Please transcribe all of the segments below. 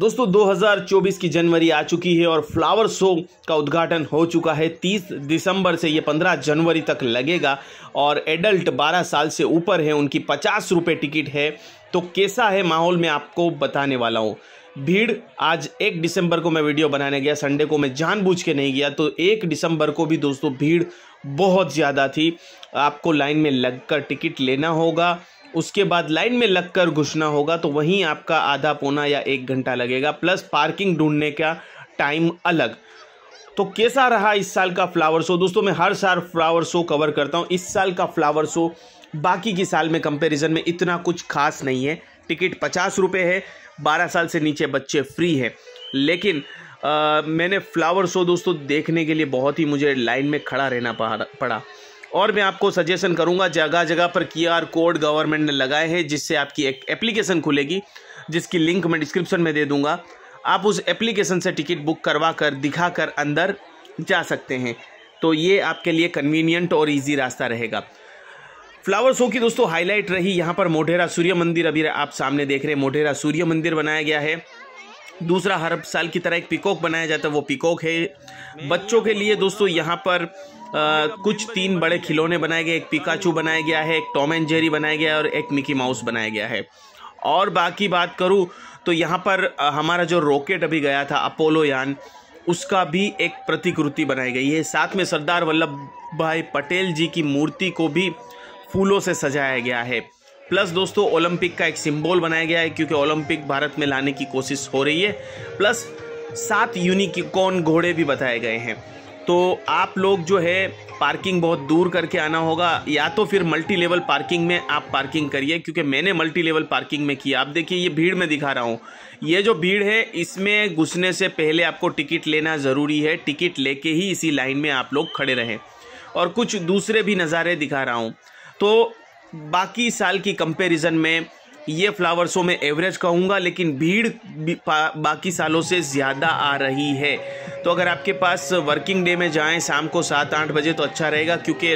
दोस्तों 2024 की जनवरी आ चुकी है और फ्लावर शो का उद्घाटन हो चुका है 30 दिसंबर से ये 15 जनवरी तक लगेगा और एडल्ट 12 साल से ऊपर है उनकी पचास रुपये टिकट है तो कैसा है माहौल मैं आपको बताने वाला हूँ भीड़ आज एक दिसंबर को मैं वीडियो बनाने गया संडे को मैं जानबूझ के नहीं गया तो एक दिसंबर को भी दोस्तों भीड़ बहुत ज़्यादा थी आपको लाइन में लगकर टिकट लेना होगा उसके बाद लाइन में लगकर घुसना होगा तो वहीं आपका आधा पौना या एक घंटा लगेगा प्लस पार्किंग ढूंढने का टाइम अलग तो कैसा रहा इस साल का फ्लावर शो दोस्तों मैं हर साल फ्लावर शो कवर करता हूँ इस साल का फ्लावर शो बाकी के साल में कंपेरिजन में इतना कुछ खास नहीं है टिकट पचास रुपये है बारह साल से नीचे बच्चे फ्री हैं लेकिन आ, मैंने फ्लावर शो दोस्तों देखने के लिए बहुत ही मुझे लाइन में खड़ा रहना पड़ा और मैं आपको सजेशन करूँगा जगह जगह पर क्यूआर कोड गवर्नमेंट ने लगाए हैं जिससे आपकी एक एप्लीकेशन खुलेगी जिसकी लिंक मैं डिस्क्रिप्शन में दे दूंगा आप उस एप्लीकेशन से टिकट बुक करवा कर दिखा कर अंदर जा सकते हैं तो ये आपके लिए कन्वीनियंट और ईजी रास्ता रहेगा फ्लावर शो की दोस्तों हाईलाइट रही यहाँ पर मोढेरा सूर्य मंदिर अभी आप सामने देख रहे हैं मोढेरा सूर्य मंदिर बनाया गया है दूसरा हर साल की तरह एक पिकॉक बनाया जाता है वो पिकॉक है बच्चों के लिए दोस्तों यहाँ पर आ, कुछ तीन बड़े खिलौने बनाए गए एक पिकाचू बनाया गया है एक टॉम एंड जेरी बनाया गया है और एक मिकी माउस बनाया गया है और बाकी बात करूँ तो यहाँ पर हमारा जो रॉकेट अभी गया था अपोलो यान उसका भी एक प्रतिकृति बनाई गई है साथ में सरदार वल्लभ भाई पटेल जी की मूर्ति को भी फूलों से सजाया गया है प्लस दोस्तों ओलंपिक का एक सिंबल बनाया गया है क्योंकि ओलंपिक भारत में लाने की कोशिश हो रही है प्लस सात यूनिकॉन घोड़े भी बताए गए हैं तो आप लोग जो है पार्किंग बहुत दूर करके आना होगा या तो फिर मल्टी लेवल पार्किंग में आप पार्किंग करिए क्योंकि मैंने मल्टी लेवल पार्किंग में किया आप देखिए ये भीड़ में दिखा रहा हूँ ये जो भीड़ है इसमें घुसने से पहले आपको टिकट लेना ज़रूरी है टिकट लेके ही इसी लाइन में आप लोग खड़े रहें और कुछ दूसरे भी नज़ारे दिखा रहा हूँ तो बाकी साल की कंपैरिजन में ये फ्लावर शो में एवरेज कहूँगा लेकिन भीड़ बाकी सालों से ज़्यादा आ रही है तो अगर आपके पास वर्किंग डे में जाएं शाम को सात आठ बजे तो अच्छा रहेगा क्योंकि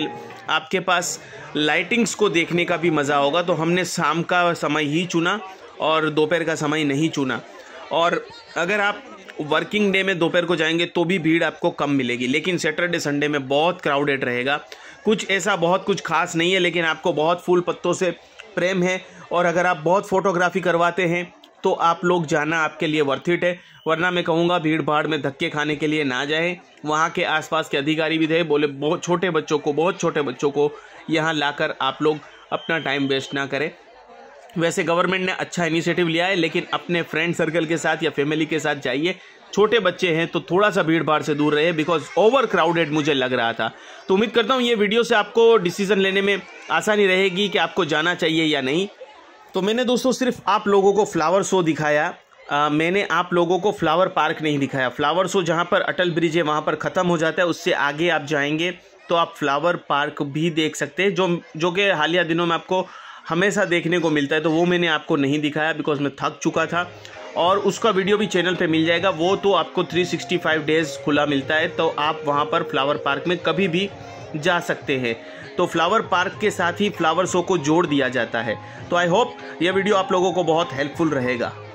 आपके पास लाइटिंग्स को देखने का भी मज़ा होगा तो हमने शाम का समय ही चुना और दोपहर का समय नहीं चुना और अगर आप वर्किंग डे में दोपहर को जाएंगे तो भी भीड़ आपको कम मिलेगी लेकिन सैटरडे संडे में बहुत क्राउडेड रहेगा कुछ ऐसा बहुत कुछ खास नहीं है लेकिन आपको बहुत फूल पत्तों से प्रेम है और अगर आप बहुत फ़ोटोग्राफी करवाते हैं तो आप लोग जाना आपके लिए वर्थिट है वरना मैं कहूँगा भीड़ भाड़ में धक्के खाने के लिए ना जाए वहाँ के आसपास के अधिकारी भी थे बोले बहुत छोटे बच्चों को बहुत छोटे बच्चों को यहाँ लाकर आप लोग अपना टाइम वेस्ट ना करें वैसे गवर्नमेंट ने अच्छा इनिशिएटिव लिया है लेकिन अपने फ्रेंड सर्कल के साथ या फैमिली के साथ जाइए छोटे बच्चे हैं तो थोड़ा सा भीड़ भाड़ से दूर रहे बिकॉज ओवर क्राउडेड मुझे लग रहा था तो उम्मीद करता हूँ ये वीडियो से आपको डिसीजन लेने में आसानी रहेगी कि आपको जाना चाहिए या नहीं तो मैंने दोस्तों सिर्फ आप लोगों को फ्लावर शो दिखाया आ, मैंने आप लोगों को फ्लावर पार्क नहीं दिखाया फ्लावर शो जहाँ पर अटल ब्रिज है वहाँ पर ख़त्म हो जाता है उससे आगे आप जाएंगे तो आप फ्लावर पार्क भी देख सकते हैं जो जो कि हालिया दिनों में आपको हमेशा देखने को मिलता है तो वो मैंने आपको नहीं दिखाया बिकॉज मैं थक चुका था और उसका वीडियो भी चैनल पे मिल जाएगा वो तो आपको 365 डेज़ खुला मिलता है तो आप वहाँ पर फ्लावर पार्क में कभी भी जा सकते हैं तो फ्लावर पार्क के साथ ही फ्लावर शो को जोड़ दिया जाता है तो आई होप यह वीडियो आप लोगों को बहुत हेल्पफुल रहेगा